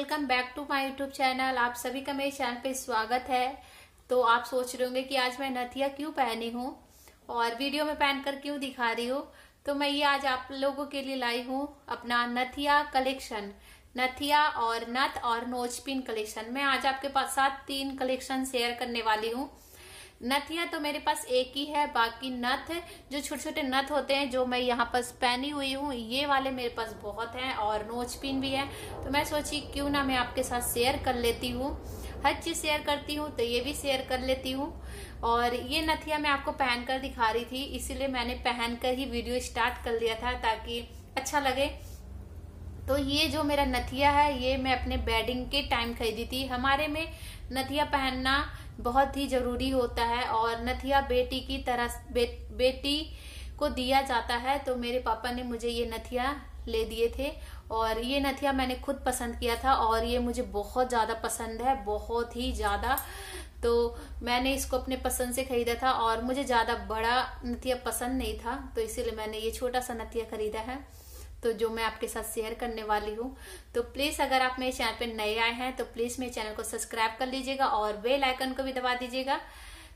welcome back to my YouTube channel आप सभी का मेरे चैनल पे स्वागत है तो आप सोच रहे होंगे कि आज मैं नथिया क्यों पहनी हूँ और वीडियो में पहनकर क्यों दिखा रही हूँ तो मैं ये आज आप लोगों के लिए लाई हूँ अपना नथिया कलेक्शन नथिया और नथ और नोचपिन कलेक्शन मैं आज आपके पास साथ तीन कलेक्शन शेयर करने वाली हूँ नथिया तो मेरे पास एक ही है बाकी नथ जो छोटे छोटे नथ होते हैं जो मैं यहाँ पर पहनी हुई हूँ ये वाले मेरे पास बहुत हैं और नोच पिन भी है तो मैं सोची क्यों ना मैं आपके साथ शेयर कर लेती हूँ हर चीज़ शेयर करती हूँ तो ये भी शेयर कर लेती हूँ और ये नथिया मैं आपको पहन कर दिखा रही थी इसीलिए मैंने पहन कर ही वीडियो स्टार्ट कर लिया था ताकि अच्छा लगे तो ये जो मेरा नथिया है ये मैं अपने बेडिंग के टाइम खरीदी थी हमारे में नथिया पहनना बहुत ही जरूरी होता है और नथिया बेटी की तरह बे, बेटी को दिया जाता है तो मेरे पापा ने मुझे ये नथिया ले दिए थे और ये नथिया मैंने खुद पसंद किया था और ये मुझे बहुत ज़्यादा पसंद है बहुत ही ज़्यादा तो मैंने इसको अपने पसंद से ख़रीदा था और मुझे ज़्यादा बड़ा नथिया पसंद नहीं था तो इसीलिए मैंने ये छोटा सा नथिया ख़रीदा है तो जो मैं आपके साथ शेयर करने वाली हूँ तो प्लीज़ अगर आप मेरे चैनल पर नए आए हैं तो प्लीज़ मेरे चैनल को सब्सक्राइब कर लीजिएगा और बेल आइकन को भी दबा दीजिएगा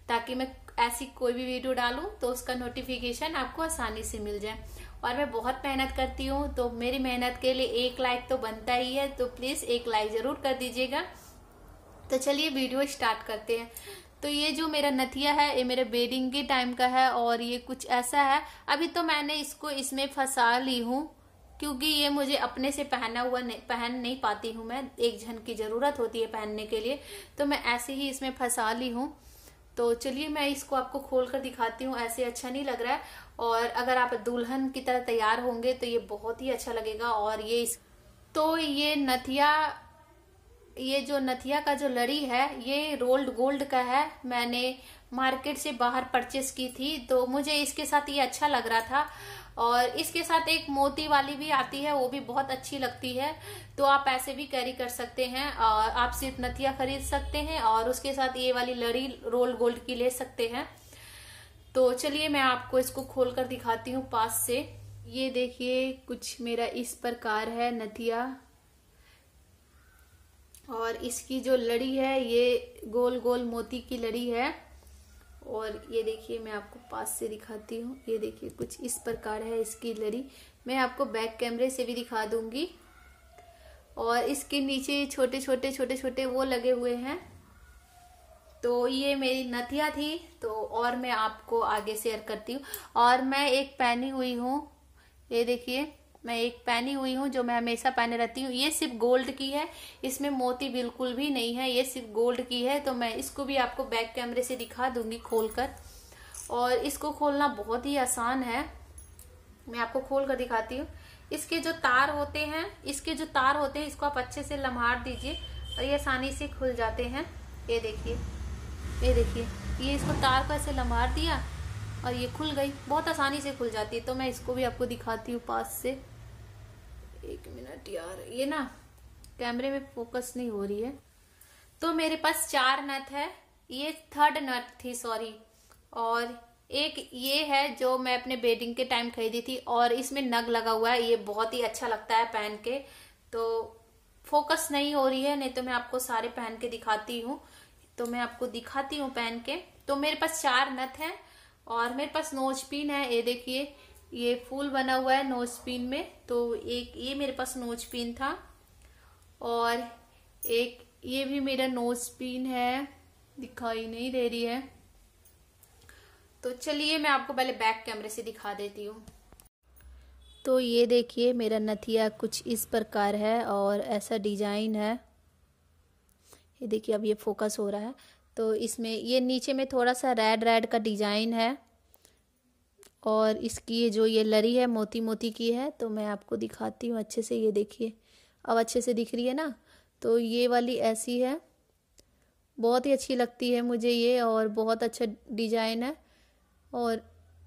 ताकि मैं ऐसी कोई भी वीडियो डालूँ तो उसका नोटिफिकेशन आपको आसानी से मिल जाए और मैं बहुत मेहनत करती हूँ तो मेरी मेहनत के लिए एक लाइक तो बनता ही है तो प्लीज़ एक लाइक ज़रूर कर दीजिएगा तो चलिए वीडियो स्टार्ट करते हैं तो ये जो मेरा नथिया है ये मेरे बेडिंग के टाइम का है और ये कुछ ऐसा है अभी तो मैंने इसको इसमें फंसा ली हूँ क्योंकि ये मुझे अपने से पहना हुआ नहीं, पहन नहीं पाती हूँ मैं एक जन की ज़रूरत होती है पहनने के लिए तो मैं ऐसे ही इसमें फंसा ली हूँ तो चलिए मैं इसको आपको खोल कर दिखाती हूँ ऐसे अच्छा नहीं लग रहा है और अगर आप दुल्हन की तरह तैयार होंगे तो ये बहुत ही अच्छा लगेगा और ये इस तो ये नथिया ये जो नथिया का जो लड़ी है ये रोल्ड गोल्ड का है मैंने मार्केट से बाहर परचेस की थी तो मुझे इसके साथ ये अच्छा लग रहा था और इसके साथ एक मोती वाली भी आती है वो भी बहुत अच्छी लगती है तो आप ऐसे भी कैरी कर सकते हैं और आप सिर्फ नथिया खरीद सकते हैं और उसके साथ ये वाली लड़ी रोल गोल्ड की ले सकते हैं तो चलिए मैं आपको इसको खोल कर दिखाती हूँ पास से ये देखिए कुछ मेरा इस प्रकार है नथिया और इसकी जो लड़ी है ये गोल गोल मोती की लड़ी है और ये देखिए मैं आपको पास से दिखाती हूँ ये देखिए कुछ इस प्रकार है इसकी लड़ी मैं आपको बैक कैमरे से भी दिखा दूँगी और इसके नीचे छोटे छोटे छोटे छोटे वो लगे हुए हैं तो ये मेरी नथिया थी तो और मैं आपको आगे शेयर करती हूँ और मैं एक पहनी हुई हूँ ये देखिए मैं एक पहनी हुई हूँ जो मैं हमेशा पहने रहती हूँ ये सिर्फ गोल्ड की है इसमें मोती बिल्कुल भी नहीं है ये सिर्फ गोल्ड की है तो मैं इसको भी आपको बैक कैमरे से दिखा दूंगी खोल कर और इसको खोलना बहुत ही आसान है मैं आपको खोल कर दिखाती हूँ इसके जो तार होते हैं इसके जो तार होते हैं इसको आप अच्छे से लम्हार दीजिए और ये आसानी से खुल जाते हैं ये देखिए ये देखिए ये इसको तार को ऐसे लम्हार दिया और ये खुल गई बहुत आसानी से खुल जाती है तो मैं इसको भी आपको दिखाती हूँ पास से एक मिनट यार ये ना कैमरे में फोकस नहीं हो रही है तो मेरे पास चार नथ है ये थर्ड नथ थी सॉरी और एक ये है जो मैं अपने बेडिंग के टाइम खरीदी थी और इसमें नग लगा हुआ है ये बहुत ही अच्छा लगता है पहन के तो फोकस नहीं हो रही है नहीं तो मैं आपको सारे पहन के दिखाती हूँ तो मैं आपको दिखाती हूँ पहन के तो मेरे पास चार नथ है और मेरे पास नोज पिन है ये देखिए ये फूल बना हुआ है नोज पिन में तो एक ये मेरे पास नोज पिन था और एक ये भी मेरा नोज पिन है दिखाई नहीं दे रही है तो चलिए मैं आपको पहले बैक कैमरे से दिखा देती हूँ तो ये देखिए मेरा नथिया कुछ इस प्रकार है और ऐसा डिजाइन है ये देखिए अब ये फोकस हो रहा है तो इसमें ये नीचे में थोड़ा सा रेड रेड का डिजाइन है और इसकी जो ये लरी है मोती मोती की है तो मैं आपको दिखाती हूँ अच्छे से ये देखिए अब अच्छे से दिख रही है ना तो ये वाली ऐसी है बहुत ही अच्छी लगती है मुझे ये और बहुत अच्छा डिजाइन है और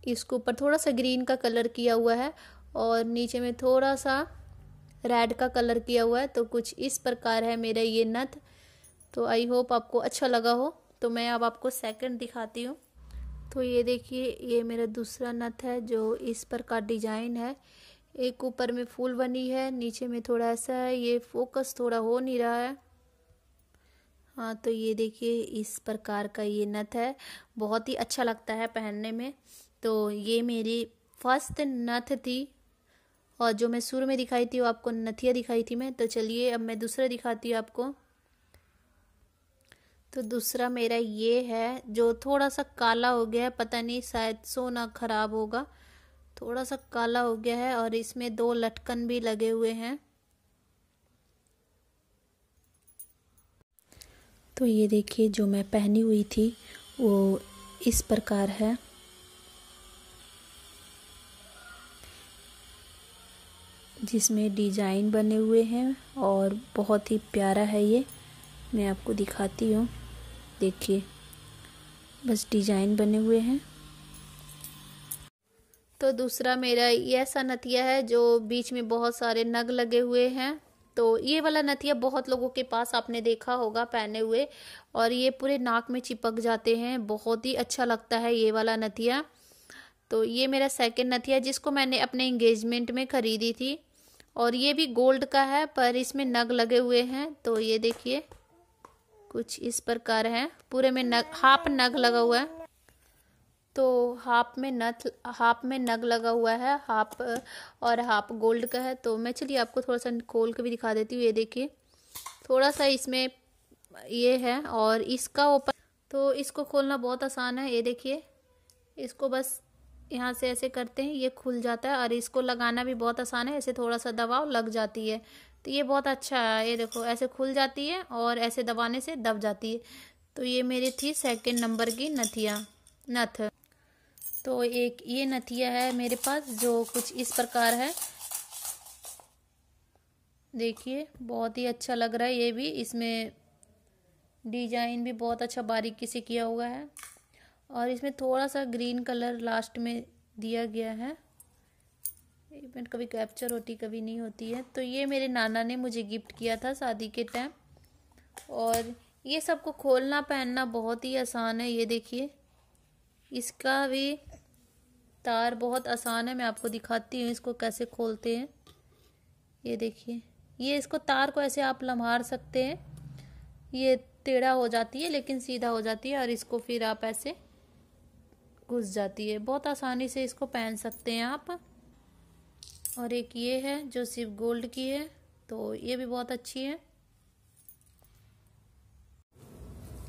इसके ऊपर थोड़ा सा ग्रीन का कलर किया हुआ है और नीचे में थोड़ा सा रेड का कलर किया हुआ है तो कुछ इस प्रकार है मेरा ये नथ तो आई होप आपको अच्छा लगा हो तो मैं अब आपको सेकंड दिखाती हूँ तो ये देखिए ये मेरा दूसरा नथ है जो इस पर का डिजाइन है एक ऊपर में फूल बनी है नीचे में थोड़ा ऐसा है ये फोकस थोड़ा हो नहीं रहा है हाँ तो ये देखिए इस प्रकार का ये नथ है बहुत ही अच्छा लगता है पहनने में तो ये मेरी फर्स्ट नथ थी और जो मैं शुरू में दिखाई थी वो आपको नथिया दिखाई थी मैं तो चलिए अब मैं दूसरा दिखाती हूँ आपको तो दूसरा मेरा ये है जो थोड़ा सा काला हो गया है पता नहीं शायद सोना खराब होगा थोड़ा सा काला हो गया है और इसमें दो लटकन भी लगे हुए हैं तो ये देखिए जो मैं पहनी हुई थी वो इस प्रकार है जिसमें डिजाइन बने हुए हैं और बहुत ही प्यारा है ये मैं आपको दिखाती हूँ देखिए बस डिजाइन बने हुए हैं तो दूसरा मेरा ये ऐसा नथिया है जो बीच में बहुत सारे नग लगे हुए हैं तो ये वाला नथिया बहुत लोगों के पास आपने देखा होगा पहने हुए और ये पूरे नाक में चिपक जाते हैं बहुत ही अच्छा लगता है ये वाला नथिया तो ये मेरा सेकंड नथिया जिसको मैंने अपने इंगेजमेंट में ख़रीदी थी और ये भी गोल्ड का है पर इसमें नग लगे हुए हैं तो ये देखिए कुछ इस प्रकार है पूरे में नग हाफ नग लगा हुआ है तो हाफ में नथ हाफ में नग लगा हुआ है हाफ और हाफ गोल्ड का है तो मैं चलिए आपको थोड़ा सा खोल के भी दिखा देती हूँ ये देखिए थोड़ा सा इसमें ये है और इसका ओपन तो इसको खोलना बहुत आसान है ये देखिए इसको बस यहाँ से ऐसे करते हैं ये खुल जाता है और इसको लगाना भी बहुत आसान है ऐसे थोड़ा सा दबाव लग जाती है तो ये बहुत अच्छा है ये देखो ऐसे खुल जाती है और ऐसे दबाने से दब जाती है तो ये मेरी थी सेकंड नंबर की नथिया नथ तो एक ये नथिया है मेरे पास जो कुछ इस प्रकार है देखिए बहुत ही अच्छा लग रहा है ये भी इसमें डिजाइन भी बहुत अच्छा बारीकी से किया हुआ है और इसमें थोड़ा सा ग्रीन कलर लास्ट में दिया गया है इवेंट कभी कैप्चर होती कभी नहीं होती है तो ये मेरे नाना ने मुझे गिफ्ट किया था शादी के टाइम और ये सबको खोलना पहनना बहुत ही आसान है ये देखिए इसका भी तार बहुत आसान है मैं आपको दिखाती हूँ इसको कैसे खोलते हैं ये देखिए ये इसको तार को ऐसे आप लम्हार सकते हैं ये टेढ़ा हो जाती है लेकिन सीधा हो जाती है और इसको फिर आप ऐसे घुस जाती है बहुत आसानी से इसको पहन सकते हैं आप और एक ये है जो सिर्फ गोल्ड की है तो ये भी बहुत अच्छी है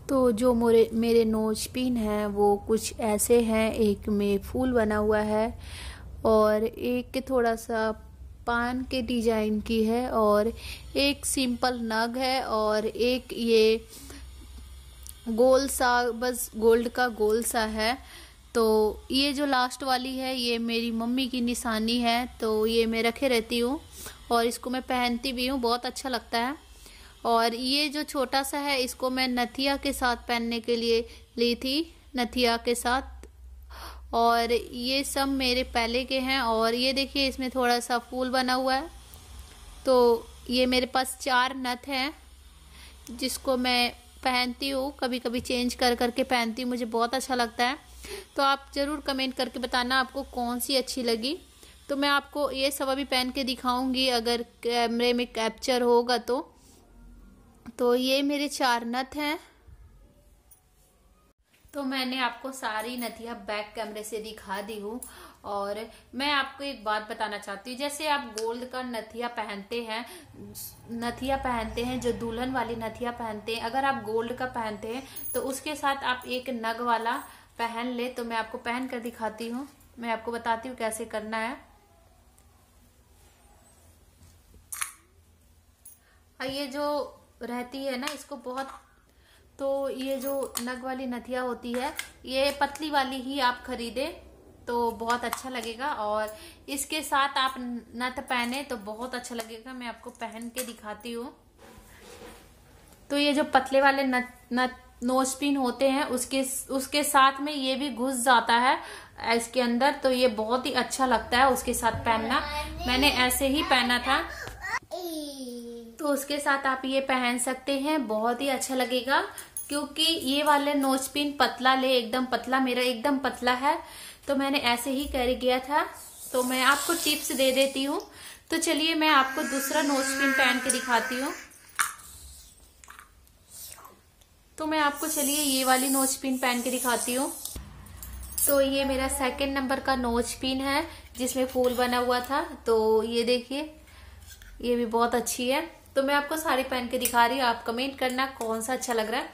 तो जो मोरे मेरे नोज पिन हैं वो कुछ ऐसे हैं एक में फूल बना हुआ है और एक के थोड़ा सा पान के डिजाइन की है और एक सिंपल नग है और एक ये गोल सा बस गोल्ड का गोल सा है तो ये जो लास्ट वाली है ये मेरी मम्मी की निशानी है तो ये मैं रखे रहती हूँ और इसको मैं पहनती भी हूँ बहुत अच्छा लगता है और ये जो छोटा सा है इसको मैं नथिया के साथ पहनने के लिए ली थी नथिया के साथ और ये सब मेरे पहले के हैं और ये देखिए इसमें थोड़ा सा फूल बना हुआ है तो ये मेरे पास चार नथ हैं जिसको मैं पहनती हूँ कभी कभी चेंज कर करके पहनती हूँ मुझे बहुत अच्छा लगता है तो आप ज़रूर कमेंट करके बताना आपको कौन सी अच्छी लगी तो मैं आपको ये सब अभी पहन के दिखाऊंगी अगर कैमरे में कैप्चर होगा तो तो ये मेरे चार नथ हैं तो मैंने आपको सारी नथिया बैक कैमरे से दिखा दी हूँ और मैं आपको एक बात बताना चाहती हूँ जैसे आप गोल्ड का नथिया पहनते हैं नथिया पहनते हैं जो दुल्हन वाली नथिया पहनते हैं अगर आप गोल्ड का पहनते हैं तो उसके साथ आप एक नग वाला पहन ले तो मैं आपको पहन कर दिखाती हूँ मैं आपको बताती हूँ कैसे करना है और ये जो रहती है ना इसको बहुत तो ये जो नग वाली नथिया होती है ये पतली वाली ही आप खरीदे तो बहुत अच्छा लगेगा और इसके साथ आप नथ पहने तो बहुत अच्छा लगेगा मैं आपको पहन के दिखाती हूँ तो ये जो पतले वाले नथ नथ नोज पिन होते हैं उसके उसके साथ में ये भी घुस जाता है इसके अंदर तो ये बहुत ही अच्छा लगता है उसके साथ पहनना मैंने ऐसे ही पहना था तो उसके साथ आप ये पहन सकते हैं बहुत ही अच्छा लगेगा क्योंकि ये वाले नोज पिन पतला ले एकदम पतला मेरा एकदम पतला है तो मैंने ऐसे ही कर गया था तो मैं आपको टिप्स दे देती हूँ तो चलिए मैं आपको दूसरा नोज पिन पहन के दिखाती हूँ तो मैं आपको चलिए ये वाली नोच पिन पहन के दिखाती हूँ तो ये मेरा सेकंड नंबर का नोच पिन है जिसमें फूल बना हुआ था तो ये देखिए ये भी बहुत अच्छी है तो मैं आपको सारी पहन के दिखा रही हूँ आप कमेंट करना कौन सा अच्छा लग रहा है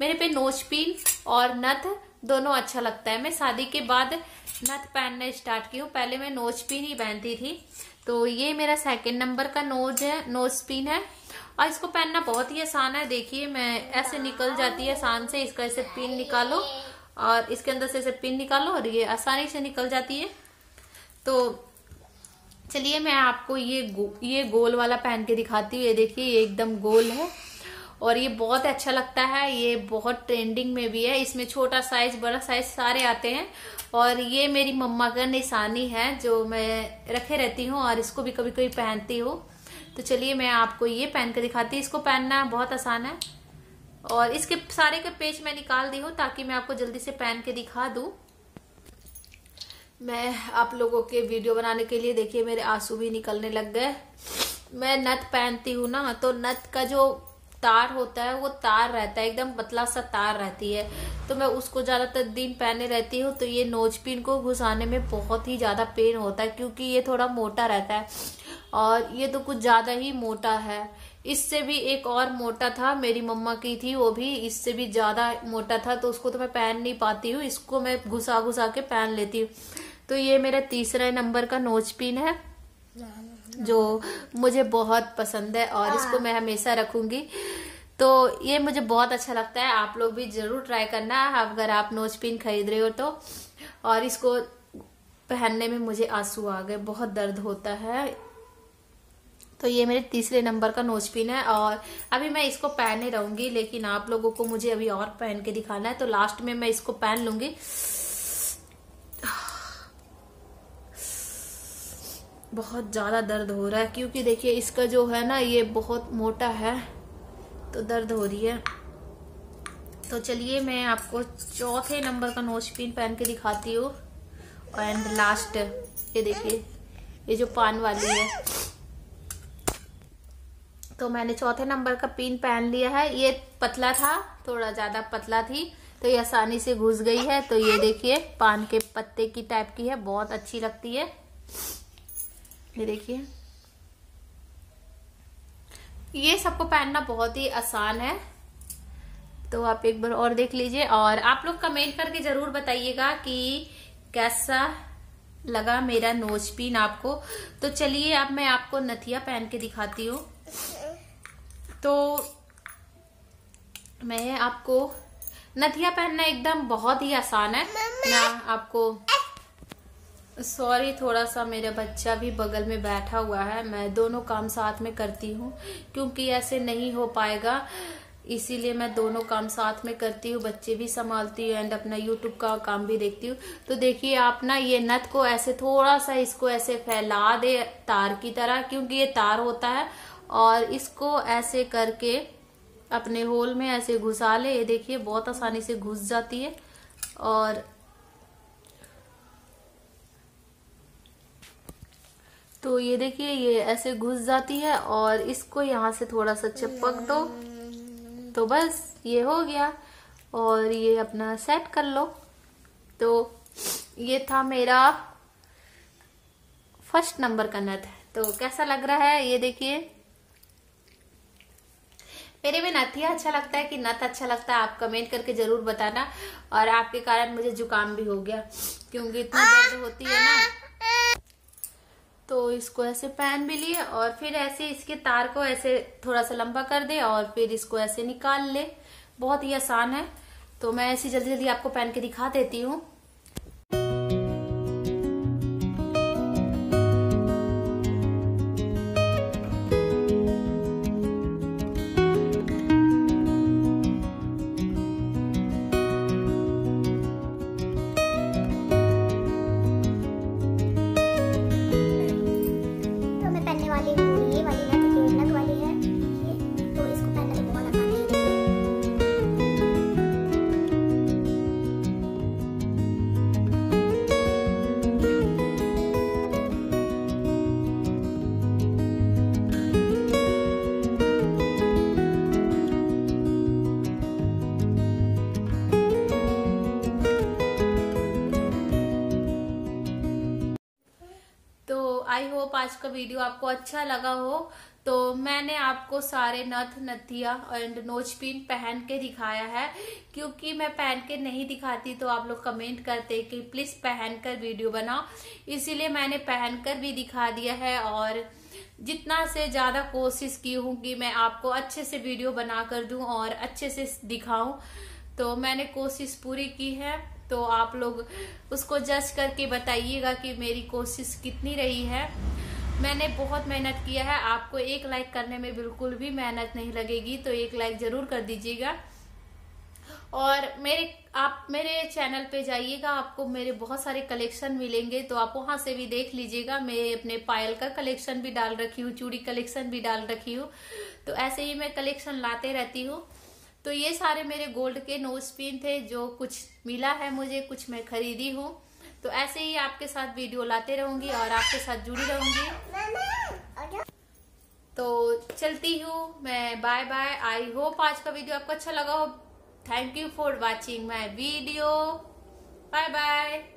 मेरे पे नोच पिन और नथ दोनों अच्छा लगता है मैं शादी के बाद नथ पहनना स्टार्ट की हूँ पहले मैं नोच पिन ही पहनती थी तो ये मेरा सेकेंड नंबर का नोज है नोज पिन है और इसको पहनना बहुत ही आसान है देखिए मैं ऐसे निकल जाती है आसान से इसका ऐसे पिन निकालो और इसके अंदर से ऐसे पिन निकालो और ये आसानी से निकल जाती है तो चलिए मैं आपको ये गो, ये गोल वाला पहन के दिखाती हूँ ये देखिए ये एकदम गोल है और ये बहुत अच्छा लगता है ये बहुत ट्रेंडिंग में भी है इसमें छोटा साइज बड़ा साइज सारे आते हैं और ये मेरी मम्मा का निशानी है जो मैं रखे रहती हूँ और इसको भी कभी कभी पहनती हूँ तो चलिए मैं आपको ये पहन के दिखाती हूँ इसको पहनना बहुत आसान है और इसके सारे के पेज मैं निकाल दी हूँ ताकि मैं आपको जल्दी से पहन के दिखा दूँ मैं आप लोगों के वीडियो बनाने के लिए देखिए मेरे आंसू भी निकलने लग गए मैं नथ पहनती हूँ ना तो नथ का जो तार होता है वो तार रहता है एकदम पतला सा तार रहती है तो मैं उसको ज़्यादातर दिन पहने रहती हूँ तो ये नोज पिन को घुसाने में बहुत ही ज़्यादा पेन होता है क्योंकि ये थोड़ा मोटा रहता है और ये तो कुछ ज़्यादा ही मोटा है इससे भी एक और मोटा था मेरी मम्मा की थी वो भी इससे भी ज़्यादा मोटा था तो उसको तो मैं पहन नहीं पाती हूँ इसको मैं घुसा घुसा के पहन लेती हूँ तो ये मेरा तीसरा नंबर का नोच पिन है जो मुझे बहुत पसंद है और इसको मैं हमेशा रखूँगी तो ये मुझे बहुत अच्छा लगता है आप लोग भी ज़रूर ट्राई करना अगर आप नोच पिन खरीद रहे हो तो और इसको पहनने में मुझे आंसू आ गए बहुत दर्द होता है तो ये मेरे तीसरे नंबर का नोज पिन है और अभी मैं इसको पहने रहूँगी लेकिन आप लोगों को मुझे अभी और पहन के दिखाना है तो लास्ट में मैं इसको पहन लूँगी बहुत ज़्यादा दर्द हो रहा है क्योंकि देखिए इसका जो है ना ये बहुत मोटा है तो दर्द हो रही है तो चलिए मैं आपको चौथे नंबर का नोज पिन पहन के दिखाती हूँ एंड लास्ट ये देखिए ये जो पान वाली है तो मैंने चौथे नंबर का पिन पहन लिया है ये पतला था थोड़ा ज़्यादा पतला थी तो ये आसानी से घुस गई है तो ये देखिए पान के पत्ते की टाइप की है बहुत अच्छी लगती है ये देखिए ये सबको पहनना बहुत ही आसान है तो आप एक बार और देख लीजिए और आप लोग कमेंट करके ज़रूर बताइएगा कि कैसा लगा मेरा नोज पिन आपको तो चलिए अब आप मैं आपको नथिया पहन के दिखाती हूँ तो मैं आपको नथिया पहनना एकदम बहुत ही आसान है मैं आपको सॉरी थोड़ा सा मेरा बच्चा भी बगल में बैठा हुआ है मैं दोनों काम साथ में करती हूँ क्योंकि ऐसे नहीं हो पाएगा इसीलिए मैं दोनों काम साथ में करती हूँ बच्चे भी संभालती हूँ एंड अपना यूट्यूब का काम भी देखती हूँ तो देखिए आप ना ये नथ को ऐसे थोड़ा सा इसको ऐसे फैला दे तार की तरह क्योंकि ये तार होता है और इसको ऐसे करके अपने होल में ऐसे घुसा ले ये देखिए बहुत आसानी से घुस जाती है और तो ये देखिए ये ऐसे घुस जाती है और इसको यहाँ से थोड़ा सा चपक दो तो बस ये हो गया और ये अपना सेट कर लो तो ये था मेरा फर्स्ट नंबर का नट तो कैसा लग रहा है ये देखिए मेरे में नथ अच्छा लगता है कि नथ अच्छा लगता है आप कमेंट करके ज़रूर बताना और आपके कारण मुझे जुकाम भी हो गया क्योंकि इतनी दर्द होती है ना तो इसको ऐसे पहन भी लिए और फिर ऐसे इसके तार को ऐसे थोड़ा सा लंबा कर दे और फिर इसको ऐसे निकाल ले बहुत ही आसान है तो मैं ऐसी जल्दी जल्दी आपको पहन के दिखा देती हूँ आज का वीडियो आपको अच्छा लगा हो तो मैंने आपको सारे नथ नथिया एंड नोच पिन पहन के दिखाया है क्योंकि मैं पहन के नहीं दिखाती तो आप लोग कमेंट करते कि प्लीज़ पहन कर वीडियो बनाओ इसीलिए मैंने पहन कर भी दिखा दिया है और जितना से ज़्यादा कोशिश की हूँ कि मैं आपको अच्छे से वीडियो बना कर दू और अच्छे से दिखाऊ तो मैंने कोशिश पूरी की है तो आप लोग उसको जज करके बताइएगा कि मेरी कोशिश कितनी रही है मैंने बहुत मेहनत किया है आपको एक लाइक करने में बिल्कुल भी मेहनत नहीं लगेगी तो एक लाइक ज़रूर कर दीजिएगा और मेरे आप मेरे चैनल पे जाइएगा आपको मेरे बहुत सारे कलेक्शन मिलेंगे तो आप वहाँ से भी देख लीजिएगा मैं अपने पायल का कलेक्शन भी डाल रखी हूँ चूड़ी कलेक्शन भी डाल रखी हूँ तो ऐसे ही मैं कलेक्शन लाते रहती हूँ तो ये सारे मेरे गोल्ड के नोज पिन थे जो कुछ मिला है मुझे कुछ मैं खरीदी हूँ तो ऐसे ही आपके साथ वीडियो लाते रहूंगी और आपके साथ जुड़ी रहूंगी तो चलती हूँ मैं बाय बाय आई होप आज का वीडियो आपको अच्छा लगा हो thank you for watching my video bye bye